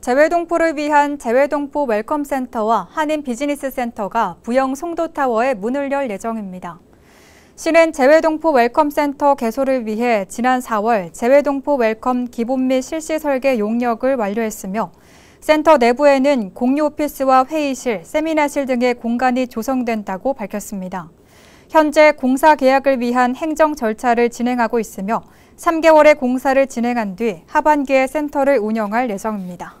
재외동포를 위한 재외동포 웰컴센터와 한인 비즈니스센터가 부영 송도타워에 문을 열 예정입니다. 시는 재외동포 웰컴센터 개소를 위해 지난 4월 재외동포 웰컴 기본 및 실시 설계 용역을 완료했으며 센터 내부에는 공유 오피스와 회의실, 세미나실 등의 공간이 조성된다고 밝혔습니다. 현재 공사 계약을 위한 행정 절차를 진행하고 있으며 3개월의 공사를 진행한 뒤 하반기에 센터를 운영할 예정입니다.